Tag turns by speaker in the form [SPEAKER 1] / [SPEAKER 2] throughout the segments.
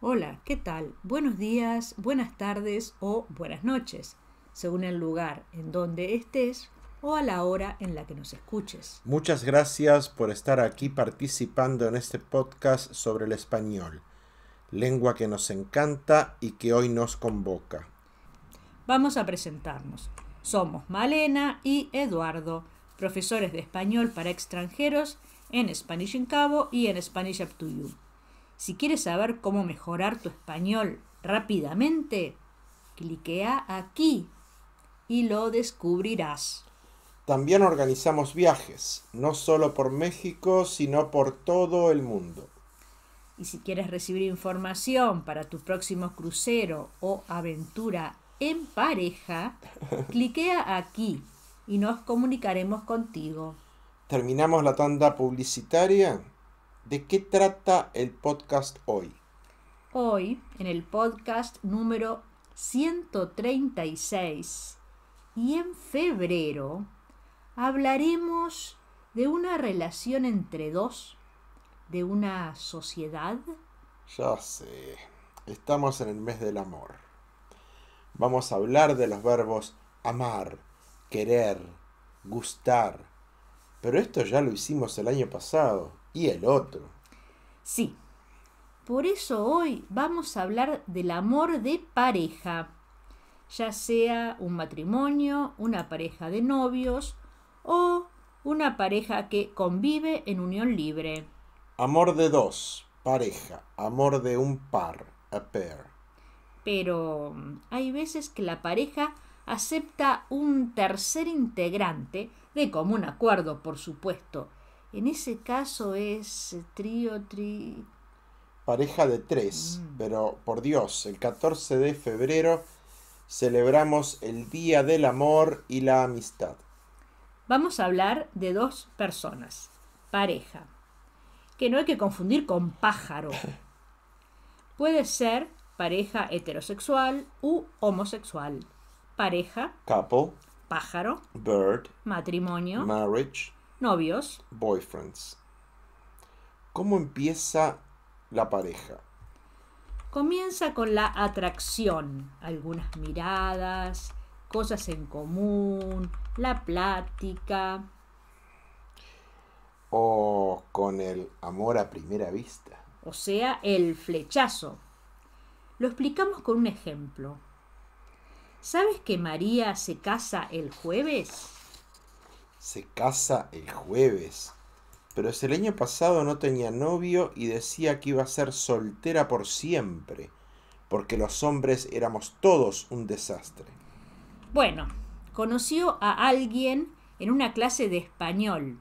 [SPEAKER 1] Hola, ¿qué tal? Buenos días, buenas tardes o buenas noches, según el lugar en donde estés o a la hora en la que nos escuches.
[SPEAKER 2] Muchas gracias por estar aquí participando en este podcast sobre el español, lengua que nos encanta y que hoy nos convoca.
[SPEAKER 1] Vamos a presentarnos. Somos Malena y Eduardo, profesores de español para extranjeros en Spanish in Cabo y en Spanish Up to You si quieres saber cómo mejorar tu español rápidamente, cliquea aquí y lo descubrirás.
[SPEAKER 2] También organizamos viajes, no solo por México, sino por todo el mundo.
[SPEAKER 1] Y si quieres recibir información para tu próximo crucero o aventura en pareja, cliquea aquí y nos comunicaremos contigo.
[SPEAKER 2] Terminamos la tanda publicitaria ¿De qué trata el podcast hoy?
[SPEAKER 1] Hoy, en el podcast número 136 y en febrero, hablaremos de una relación entre dos, de una sociedad.
[SPEAKER 2] Ya sé, estamos en el mes del amor. Vamos a hablar de los verbos amar, querer, gustar. Pero esto ya lo hicimos el año pasado el otro.
[SPEAKER 1] Sí. Por eso hoy vamos a hablar del amor de pareja, ya sea un matrimonio, una pareja de novios o una pareja que convive en unión libre.
[SPEAKER 2] Amor de dos, pareja, amor de un par, a pair.
[SPEAKER 1] Pero hay veces que la pareja acepta un tercer integrante, de común acuerdo, por supuesto, en ese caso es eh, trío, tri...
[SPEAKER 2] Pareja de tres, mm. pero por Dios, el 14 de febrero celebramos el Día del Amor y la Amistad.
[SPEAKER 1] Vamos a hablar de dos personas, pareja, que no hay que confundir con pájaro. Puede ser pareja heterosexual u homosexual. Pareja. Couple. Pájaro. Bird. Matrimonio.
[SPEAKER 2] Marriage
[SPEAKER 1] Novios.
[SPEAKER 2] Boyfriends. ¿Cómo empieza la pareja?
[SPEAKER 1] Comienza con la atracción, algunas miradas, cosas en común, la plática.
[SPEAKER 2] O con el amor a primera vista.
[SPEAKER 1] O sea, el flechazo. Lo explicamos con un ejemplo. ¿Sabes que María se casa el jueves?
[SPEAKER 2] se casa el jueves. Pero el año pasado no tenía novio y decía que iba a ser soltera por siempre, porque los hombres éramos todos un desastre.
[SPEAKER 1] Bueno, conoció a alguien en una clase de español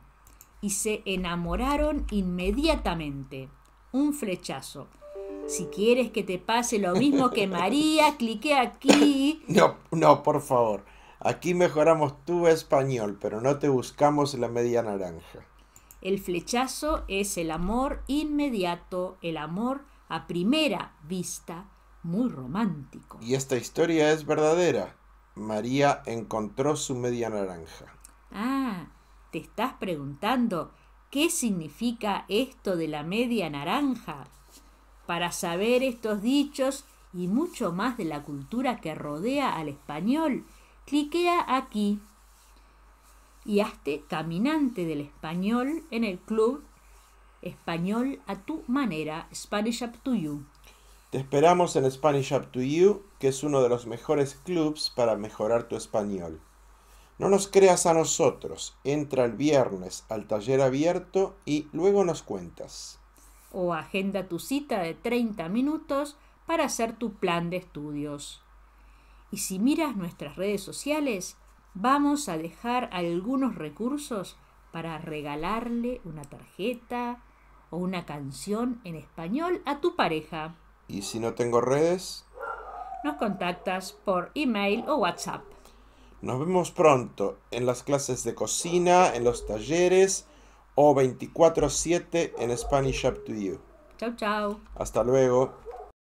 [SPEAKER 1] y se enamoraron inmediatamente. Un flechazo. Si quieres que te pase lo mismo que María, clique aquí.
[SPEAKER 2] No, no, por favor. Aquí mejoramos tu español, pero no te buscamos la media naranja.
[SPEAKER 1] El flechazo es el amor inmediato, el amor a primera vista,
[SPEAKER 2] muy romántico. Y esta historia es verdadera. María encontró su media naranja.
[SPEAKER 1] Ah, te estás preguntando qué significa esto de la media naranja. Para saber estos dichos y mucho más de la cultura que rodea al español, Cliquea aquí y hazte caminante del español en el club Español a tu manera, Spanish Up to You.
[SPEAKER 2] Te esperamos en Spanish Up to You, que es uno de los mejores clubs para mejorar tu español. No nos creas a nosotros, entra el viernes al taller abierto y luego nos cuentas.
[SPEAKER 1] O agenda tu cita de 30 minutos para hacer tu plan de estudios. Y si miras nuestras redes sociales, vamos a dejar algunos recursos para regalarle una tarjeta o una canción en español a tu pareja.
[SPEAKER 2] ¿Y si no tengo redes?
[SPEAKER 1] Nos contactas por email o WhatsApp.
[SPEAKER 2] Nos vemos pronto en las clases de cocina, en los talleres o 24/7 en Spanish Up to You.
[SPEAKER 1] Chau, chao.
[SPEAKER 2] Hasta luego.